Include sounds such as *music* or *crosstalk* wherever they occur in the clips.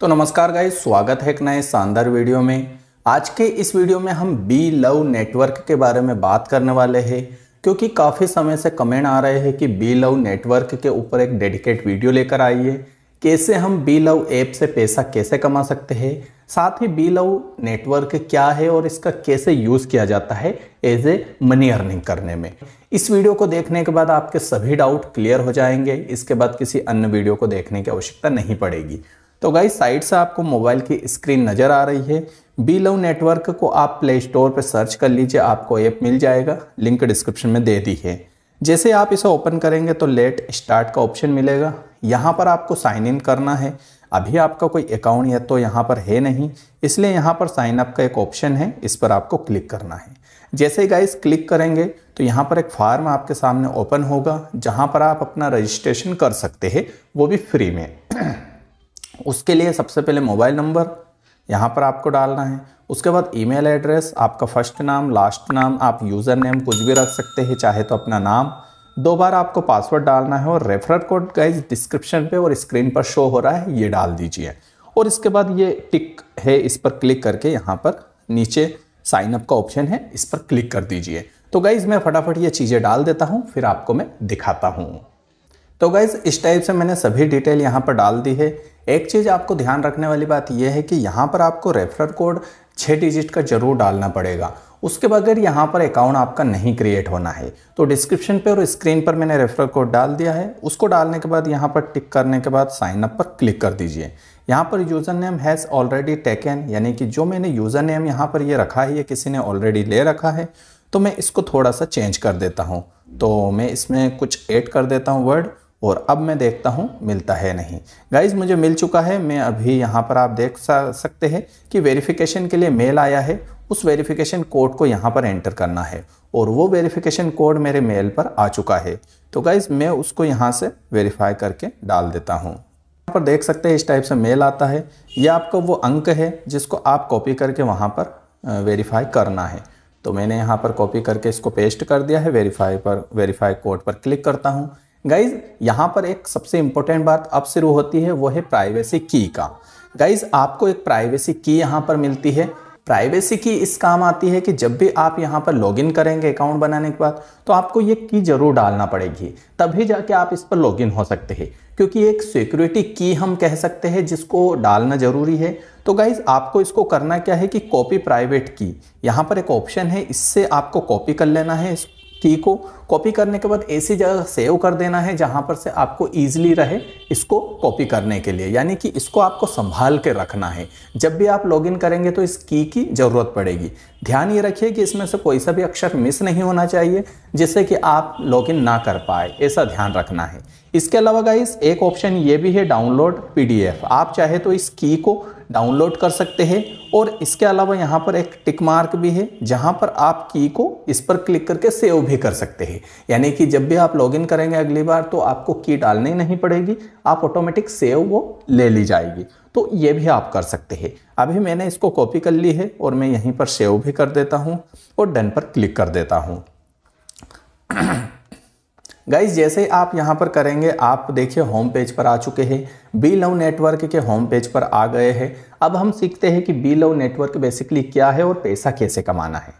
तो नमस्कार गाइस स्वागत है एक नए शानदार वीडियो में आज के इस वीडियो में हम बी लव नेटवर्क के बारे में बात करने वाले हैं क्योंकि काफ़ी समय से कमेंट आ रहे हैं कि बी लव नेटवर्क के ऊपर एक डेडिकेट वीडियो लेकर आइए कैसे हम बी लव ऐप से पैसा कैसे कमा सकते हैं साथ ही बी लव नेटवर्क क्या है और इसका कैसे यूज़ किया जाता है एज ए मनी अर्निंग करने में इस वीडियो को देखने के बाद आपके सभी डाउट क्लियर हो जाएंगे इसके बाद किसी अन्य वीडियो को देखने की आवश्यकता नहीं पड़ेगी तो गाइस साइड से आपको मोबाइल की स्क्रीन नज़र आ रही है बी लव नेटवर्क को आप प्ले स्टोर पर सर्च कर लीजिए आपको ऐप मिल जाएगा लिंक डिस्क्रिप्शन में दे दी है जैसे आप इसे ओपन करेंगे तो लेट स्टार्ट का ऑप्शन मिलेगा यहाँ पर आपको साइन इन करना है अभी आपका कोई अकाउंट या तो यहाँ पर है नहीं इसलिए यहाँ पर साइन अप का एक ऑप्शन है इस पर आपको क्लिक करना है जैसे गाइस क्लिक करेंगे तो यहाँ पर एक फार्म आपके सामने ओपन होगा जहाँ पर आप अपना रजिस्ट्रेशन कर सकते हैं वो भी फ्री में *clears throat* उसके लिए सबसे पहले मोबाइल नंबर यहाँ पर आपको डालना है उसके बाद ईमेल एड्रेस आपका फर्स्ट नाम लास्ट नाम आप यूज़र नेम कुछ भी रख सकते हैं चाहे तो अपना नाम दो बार आपको पासवर्ड डालना है और रेफरल कोड गाइज डिस्क्रिप्शन पे और स्क्रीन पर शो हो रहा है ये डाल दीजिए और इसके बाद ये टिक है इस पर क्लिक करके यहाँ पर नीचे साइनअप का ऑप्शन है इस पर क्लिक कर दीजिए तो गाइज़ मैं फटाफट ये चीज़ें डाल देता हूँ फिर आपको मैं दिखाता हूँ तो गाइज़ इस टाइप से मैंने सभी डिटेल यहाँ पर डाल दी है एक चीज़ आपको ध्यान रखने वाली बात यह है कि यहाँ पर आपको रेफरल कोड छः डिजिट का जरूर डालना पड़ेगा उसके बगैर यहाँ पर अकाउंट आपका नहीं क्रिएट होना है तो डिस्क्रिप्शन पे और स्क्रीन पर मैंने रेफरल कोड डाल दिया है उसको डालने के बाद यहाँ पर टिक करने के बाद साइन अप पर क्लिक कर दीजिए यहाँ पर username has already taken यानी कि जो मैंने यूज़र नेम यहाँ पर ये यह रखा है ये किसी ने ऑलरेडी ले रखा है तो मैं इसको थोड़ा सा चेंज कर देता हूँ तो मैं इसमें कुछ ऐड कर देता हूँ वर्ड और अब मैं देखता हूँ मिलता है नहीं गाइज मुझे मिल चुका है मैं अभी यहाँ पर आप देख सकते हैं कि वेरिफिकेशन के लिए मेल आया है उस वेरिफिकेशन कोड को यहाँ पर एंटर करना है और वो वेरिफिकेशन कोड मेरे मेल पर आ चुका है तो गाइज मैं उसको यहाँ से वेरीफाई करके डाल देता हूँ यहाँ पर देख सकते हैं इस टाइप से मेल आता है यह आपका वो अंक है जिसको आप कॉपी करके वहाँ पर वेरीफाई करना है तो मैंने यहाँ पर कॉपी करके इसको पेस्ट कर दिया है वेरीफाई पर वेरीफाई कोड पर क्लिक करता हूँ गाइज यहाँ पर एक सबसे इम्पोर्टेंट बात अब शुरू होती है वो है प्राइवेसी की का गाइज आपको एक प्राइवेसी की यहाँ पर मिलती है प्राइवेसी की इस काम आती है कि जब भी आप यहाँ पर लॉगिन करेंगे अकाउंट बनाने के बाद तो आपको ये की जरूर डालना पड़ेगी तभी जाके आप इस पर लॉगिन हो सकते हैं क्योंकि एक सिक्योरिटी की हम कह सकते हैं जिसको डालना ज़रूरी है तो गाइज़ आपको इसको करना क्या है कि कॉपी प्राइवेट की यहाँ पर एक ऑप्शन है इससे आपको कॉपी कर लेना है की को कॉपी करने के बाद ऐसी जगह सेव कर देना है जहाँ पर से आपको ईजिली रहे इसको कॉपी करने के लिए यानी कि इसको आपको संभाल के रखना है जब भी आप लॉगिन करेंगे तो इस की की ज़रूरत पड़ेगी ध्यान ये रखिए कि इसमें से कोई सा भी अक्षर मिस नहीं होना चाहिए जिससे कि आप लॉगिन ना कर पाए ऐसा ध्यान रखना है इसके अलावा गाइस एक ऑप्शन ये भी है डाउनलोड पीडीएफ आप चाहे तो इस की को डाउनलोड कर सकते हैं और इसके अलावा यहाँ पर एक टिक मार्क भी है जहाँ पर आप की को इस पर क्लिक करके सेव भी कर सकते हैं यानी कि जब भी आप लॉगिन करेंगे अगली बार तो आपको की डालनी नहीं पड़ेगी आप ऑटोमेटिक सेव वो ले ली जाएगी तो ये भी आप कर सकते हैं अभी मैंने इसको कॉपी कर ली है और मैं यहीं पर सेव भी कर देता हूँ और डन पर क्लिक कर देता हूँ गाइज जैसे आप यहाँ पर करेंगे आप देखिए होम पेज पर आ चुके हैं बी लव नेटवर्क के होम पेज पर आ गए हैं अब हम सीखते हैं कि बी लव नेटवर्क बेसिकली क्या है और पैसा कैसे कमाना है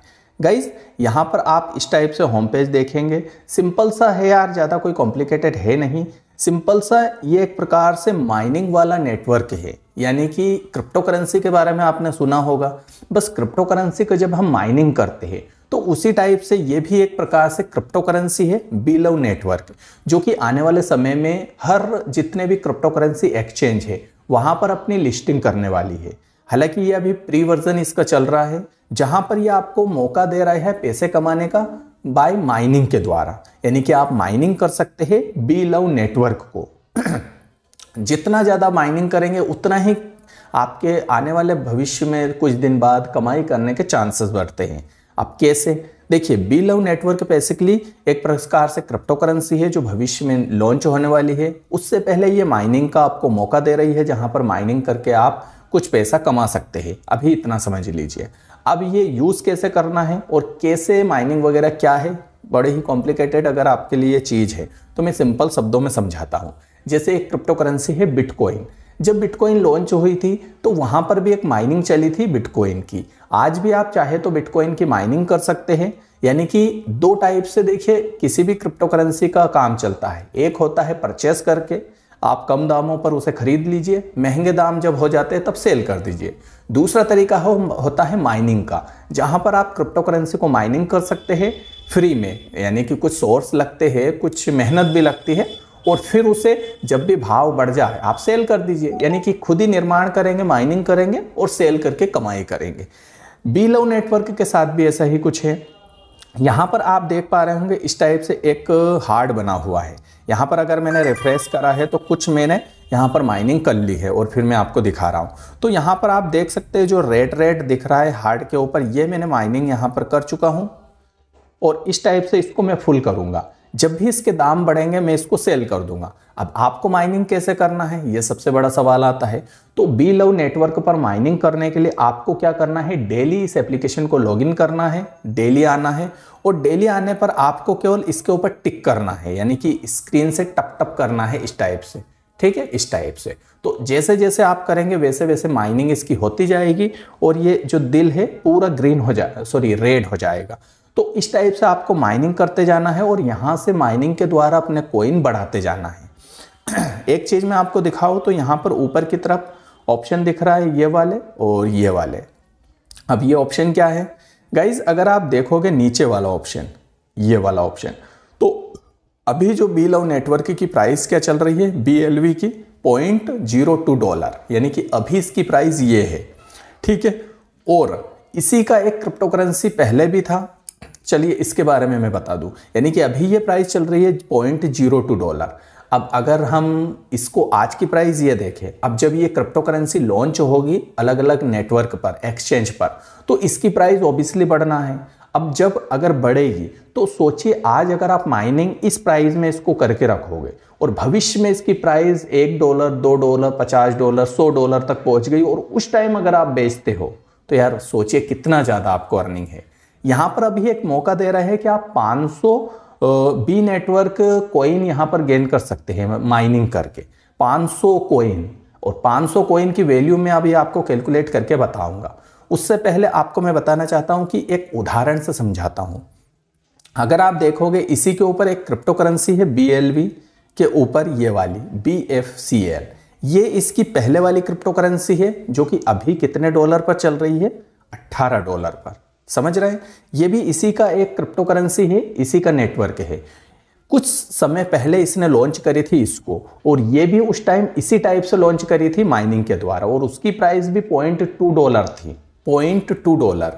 गाइज यहाँ पर आप इस टाइप से होम पेज देखेंगे सिंपल सा है यार ज़्यादा कोई कॉम्प्लिकेटेड है नहीं सिंपल सा ये एक प्रकार से माइनिंग वाला नेटवर्क है यानी कि क्रिप्टो करेंसी के बारे में आपने सुना होगा बस क्रिप्टो करेंसी को जब हम माइनिंग करते हैं तो उसी टाइप से ये भी एक प्रकार से क्रिप्टो करेंसी है बिलो नेटवर्क जो कि आने वाले समय में हर जितने भी क्रिप्टो करेंसी एक्सचेंज है वहाँ पर अपनी लिस्टिंग करने वाली है हालांकि ये अभी प्री वर्जन इसका चल रहा है जहाँ पर ये आपको मौका दे रहा है पैसे कमाने का बाय माइनिंग के द्वारा यानी कि आप माइनिंग कर सकते हैं बी लव नेटवर्क को *clears throat* जितना ज़्यादा माइनिंग करेंगे उतना ही आपके आने वाले भविष्य में कुछ दिन बाद कमाई करने के चांसेस बढ़ते हैं अब कैसे देखिए बी लव नेटवर्क बेसिकली एक प्रकार से क्रिप्टो करेंसी है जो भविष्य में लॉन्च होने वाली है उससे पहले ये माइनिंग का आपको मौका दे रही है जहाँ पर माइनिंग करके आप कुछ पैसा कमा सकते हैं अभी इतना समझ लीजिए अब ये यूज़ कैसे करना है और कैसे माइनिंग वगैरह क्या है बड़े ही कॉम्प्लिकेटेड अगर आपके लिए चीज़ है तो मैं सिंपल शब्दों में समझाता हूँ जैसे एक क्रिप्टो करेंसी है बिटकॉइन जब बिटकॉइन लॉन्च हुई थी तो वहाँ पर भी एक माइनिंग चली थी बिटकॉइन की आज भी आप चाहे तो बिटकॉइन की माइनिंग कर सकते हैं यानी कि दो टाइप से देखिए किसी भी क्रिप्टो करेंसी का काम चलता है एक होता है परचेस करके आप कम दामों पर उसे खरीद लीजिए महंगे दाम जब हो जाते हैं तब सेल कर दीजिए दूसरा तरीका हो होता है माइनिंग का जहाँ पर आप क्रिप्टो करेंसी को माइनिंग कर सकते हैं फ्री में यानी कि कुछ सोर्स लगते हैं कुछ मेहनत भी लगती है और फिर उसे जब भी भाव बढ़ जाए आप सेल कर दीजिए यानी कि खुद ही निर्माण करेंगे माइनिंग करेंगे और सेल करके कमाई करेंगे बीलो नेटवर्क के साथ भी ऐसा ही कुछ है यहाँ पर आप देख पा रहे होंगे इस टाइप से एक हार्ड बना हुआ है यहाँ पर अगर मैंने रिफ्रेश करा है तो कुछ मैंने यहाँ पर माइनिंग कर ली है और फिर मैं आपको दिखा रहा हूँ तो यहाँ पर आप देख सकते हैं जो रेड रेड दिख रहा है हार्ड के ऊपर ये मैंने माइनिंग यहाँ पर कर चुका हूँ और इस टाइप से इसको मैं फुल करूँगा जब भी इसके दाम बढ़ेंगे मैं इसको सेल कर दूंगा अब आपको माइनिंग कैसे करना है यह सबसे बड़ा सवाल आता है तो बी लव नेटवर्क पर माइनिंग करने के लिए आपको क्या करना है डेली इस एप्लीकेशन को लॉगिन करना है डेली आना है और डेली आने पर आपको केवल इसके ऊपर टिक करना है यानी कि स्क्रीन से टप टप करना है इस टाइप से ठीक है इस टाइप से तो जैसे जैसे आप करेंगे वैसे वैसे माइनिंग इसकी होती जाएगी और ये जो दिल है पूरा ग्रीन हो जाए सॉरी रेड हो जाएगा तो इस टाइप से आपको माइनिंग करते जाना है और यहाँ से माइनिंग के द्वारा अपने कोइन बढ़ाते जाना है *clears throat* एक चीज़ मैं आपको दिखाऊँ तो यहाँ पर ऊपर की तरफ ऑप्शन दिख रहा है ये वाले और ये वाले अब ये ऑप्शन क्या है गाइज अगर आप देखोगे नीचे वाला ऑप्शन ये वाला ऑप्शन तो अभी जो बी लव नेटवर्क की प्राइस क्या चल रही है बी एल वी की पॉइंट जीरो टू डॉलर यानी कि अभी इसकी प्राइस ये है ठीक है और इसी का एक क्रिप्टोकरेंसी पहले भी था चलिए इसके बारे में मैं बता दूं यानी कि अभी ये प्राइस चल रही है पॉइंट जीरो टू डॉलर अब अगर हम इसको आज की प्राइस ये देखें अब जब ये क्रिप्टो करेंसी लॉन्च होगी अलग अलग नेटवर्क पर एक्सचेंज पर तो इसकी प्राइस ऑब्वियसली बढ़ना है अब जब अगर बढ़ेगी तो सोचिए आज अगर आप माइनिंग इस प्राइस में इसको करके रखोगे और भविष्य में इसकी प्राइस एक डॉलर दो डॉलर पचास डॉलर सौ डॉलर तक पहुंच गई और उस टाइम अगर आप बेचते हो तो यार सोचिए कितना ज़्यादा आपको अर्निंग है यहां पर अभी एक मौका दे रहा है कि आप 500 बी नेटवर्क कोइन यहां पर गेन कर सकते हैं माइनिंग करके 500 कोइन और 500 कोइन की वैल्यू मैं अभी आपको कैलकुलेट करके बताऊंगा उससे पहले आपको मैं बताना चाहता हूं कि एक उदाहरण से समझाता हूं अगर आप देखोगे इसी के ऊपर एक क्रिप्टो करेंसी है बी के ऊपर ये वाली बी एफ सी एल ये इसकी पहले वाली क्रिप्टो करेंसी है जो कि अभी कितने डॉलर पर चल रही है 18 डॉलर पर समझ रहे हैं ये भी इसी का एक क्रिप्टो करेंसी है इसी का नेटवर्क है कुछ समय पहले इसने लॉन्च करी थी इसको और ये भी उस टाइम इसी टाइप से लॉन्च करी थी माइनिंग के द्वारा और उसकी प्राइस भी पॉइंट टू डॉलर थी पॉइंट टू डॉलर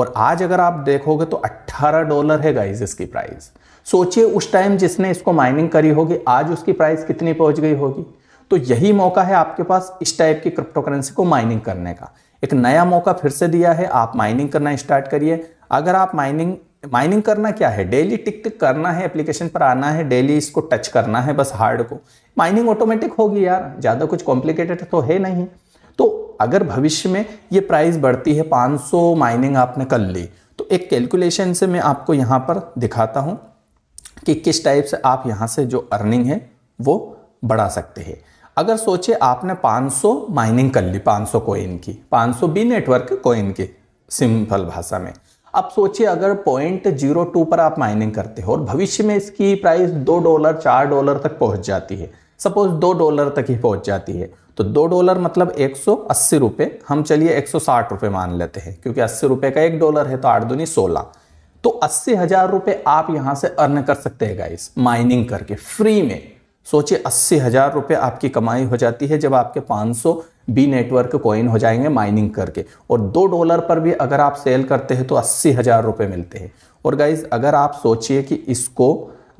और आज अगर आप देखोगे तो अट्ठारह डॉलर है गाइज इसकी प्राइस सोचिए उस टाइम जिसने इसको माइनिंग करी होगी आज उसकी प्राइस कितनी पहुंच गई होगी तो यही मौका है आपके पास इस टाइप की क्रिप्टो करेंसी को माइनिंग करने का एक नया मौका फिर से दिया है आप माइनिंग करना स्टार्ट करिए अगर आप माइनिंग माइनिंग करना क्या है डेली टिक टिक करना है एप्लीकेशन पर आना है डेली इसको टच करना है बस हार्ड को माइनिंग ऑटोमेटिक होगी यार ज़्यादा कुछ कॉम्प्लिकेटेड तो है नहीं तो अगर भविष्य में ये प्राइस बढ़ती है 500 माइनिंग आपने कर ली तो एक कैलकुलेशन से मैं आपको यहाँ पर दिखाता हूँ कि किस टाइप से आप यहाँ से जो अर्निंग है वो बढ़ा सकते हैं अगर सोचे आपने 500 माइनिंग कर ली 500 कोइन की 500 बी नेटवर्क कोइन की सिंपल भाषा में अब सोचिए अगर पॉइंट जीरो टू पर आप माइनिंग करते हो और भविष्य में इसकी प्राइस दो डॉलर चार डॉलर तक पहुंच जाती है सपोज दो डॉलर तक ही पहुंच जाती है तो दो डॉलर मतलब एक सौ अस्सी रुपये हम चलिए एक सौ साठ रुपये मान लेते हैं क्योंकि अस्सी रुपये का एक डॉलर है तो आठ दूनी सोलह तो अस्सी हज़ार रुपये आप यहाँ से अर्न कर सकते हैं गाइस माइनिंग करके फ्री में सोचिए अस्सी हज़ार रुपये आपकी कमाई हो जाती है जब आपके 500 बी नेटवर्क कॉइन हो जाएंगे माइनिंग करके और दो डॉलर पर भी अगर आप सेल करते हैं तो अस्सी हज़ार रुपये मिलते हैं और गाइज अगर आप सोचिए कि इसको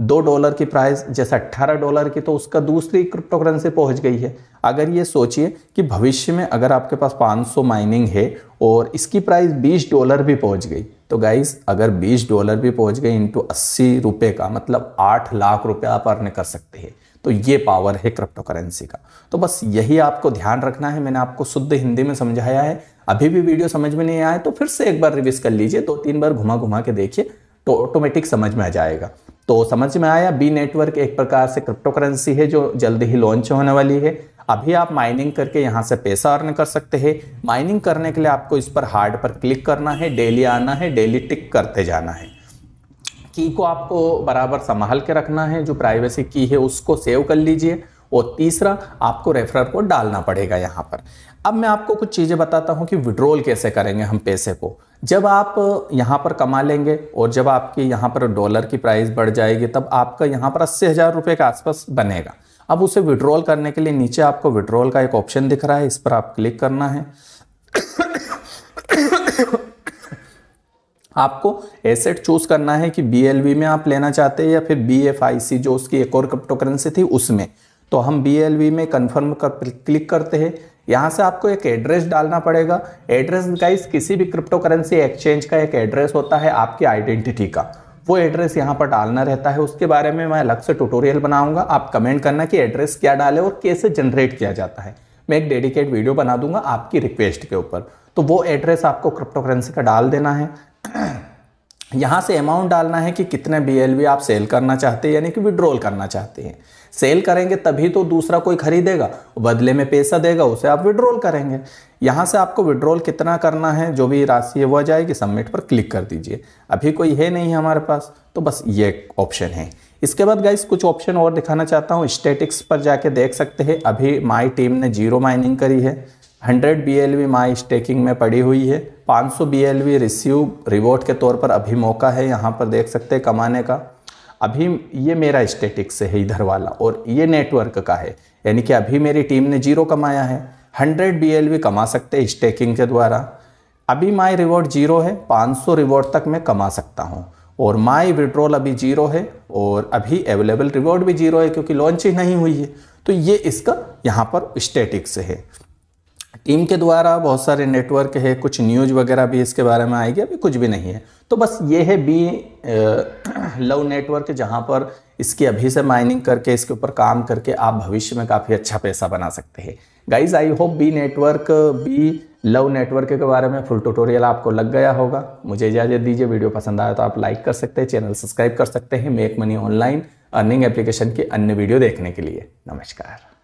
दो डॉलर की प्राइस जैसे अट्ठारह डॉलर की तो उसका दूसरी क्रिप्टो करेंसी पहुँच गई है अगर ये सोचिए कि भविष्य में अगर आपके पास 500 माइनिंग है और इसकी प्राइस 20 डॉलर भी पहुँच गई तो गाइज अगर 20 डॉलर भी पहुँच गई इंटू अस्सी रुपये का मतलब आठ लाख रुपये आप अर्न कर सकते हैं तो ये पावर है क्रिप्टो करेंसी का तो बस यही आपको ध्यान रखना है मैंने आपको शुद्ध हिंदी में समझाया है अभी भी वीडियो समझ में नहीं आया तो फिर से एक बार रिविज कर लीजिए दो तीन बार घुमा घुमा के देखिए तो ऑटोमेटिक समझ में आ जाएगा तो समझ में आया बी नेटवर्क एक प्रकार से क्रिप्टो करेंसी है जो जल्द ही लॉन्च होने वाली है अभी आप माइनिंग करके यहाँ से पैसा अर्न कर सकते हैं माइनिंग करने के लिए आपको इस पर हार्ड पर क्लिक करना है डेली आना है डेली टिक करते जाना है की को आपको बराबर संभाल के रखना है जो प्राइवेसी की है उसको सेव कर लीजिए और तीसरा आपको रेफरर को डालना पड़ेगा यहाँ पर अब मैं आपको कुछ चीज़ें बताता हूँ कि विड्रॉल कैसे करेंगे हम पैसे को जब आप यहाँ पर कमा लेंगे और जब आपके यहाँ पर डॉलर की प्राइस बढ़ जाएगी तब आपका यहाँ पर अस्सी हज़ार रुपये के आसपास बनेगा अब उसे विड्रॉल करने के लिए नीचे आपको विड्रॉल का एक ऑप्शन दिख रहा है इस पर आप क्लिक करना है आपको एसेट चूज करना है कि बी में आप लेना चाहते हैं या फिर बी जो उसकी एक और क्रिप्टो करेंसी थी उसमें तो हम बी में कन्फर्म कर क्लिक करते हैं यहाँ से आपको एक एड्रेस डालना पड़ेगा एड्रेस गाइस किसी भी क्रिप्टो करेंसी एक्सचेंज का एक एड्रेस होता है आपकी आइडेंटिटी का वो एड्रेस यहाँ पर डालना रहता है उसके बारे में मैं अलग से ट्यूटोरियल बनाऊंगा आप कमेंट करना कि एड्रेस क्या डाले और कैसे जनरेट किया जाता है मैं एक डेडिकेट वीडियो बना दूंगा आपकी रिक्वेस्ट के ऊपर तो वो एड्रेस आपको क्रिप्टोकरेंसी का डाल देना है *clears throat* यहाँ से अमाउंट डालना है कि कितने बी आप सेल करना चाहते हैं यानी कि विड्रॉल करना चाहते हैं सेल करेंगे तभी तो दूसरा कोई खरीदेगा बदले में पैसा देगा उसे आप विड्रॉल करेंगे यहाँ से आपको विड्रॉल कितना करना है जो भी राशि है वह जाएगी सबमिट पर क्लिक कर दीजिए अभी कोई है नहीं है हमारे पास तो बस ये ऑप्शन है इसके बाद गाइस कुछ ऑप्शन और दिखाना चाहता हूँ स्टेटिक्स पर जाके देख सकते हैं अभी माई टीम ने जीरो माइनिंग करी है हंड्रेड बी माई स्टेकिंग में पड़ी हुई है 500 सौ बी रिसीव रिवॉर्ड के तौर पर अभी मौका है यहाँ पर देख सकते हैं कमाने का अभी ये मेरा स्टेटिक्स है इधर वाला और ये नेटवर्क का है यानी कि अभी मेरी टीम ने जीरो कमाया है हंड्रेड बी कमा सकते हैं स्टेकिंग के द्वारा अभी माई रिवॉर्ड जीरो है 500 रिवॉर्ड तक मैं कमा सकता हूँ और माई विड्रॉल अभी जीरो है और अभी अवेलेबल रिवॉर्ड भी जीरो है क्योंकि लॉन्च ही नहीं हुई है तो ये इसका यहाँ पर स्टेटिक्स है टीम के द्वारा बहुत सारे नेटवर्क है कुछ न्यूज वगैरह भी इसके बारे में आएगी अभी कुछ भी नहीं है तो बस ये है बी लव नेटवर्क जहाँ पर इसकी अभी से माइनिंग करके इसके ऊपर काम करके आप भविष्य में काफ़ी अच्छा पैसा बना सकते हैं guys I hope B network B love network के बारे में फुल ट्यूटोरियल आपको लग गया होगा मुझे इजाज़त दीजिए वीडियो पसंद आया तो आप लाइक कर सकते हैं चैनल सब्सक्राइब कर सकते हैं make money online earning application की अन्य वीडियो देखने के लिए नमस्कार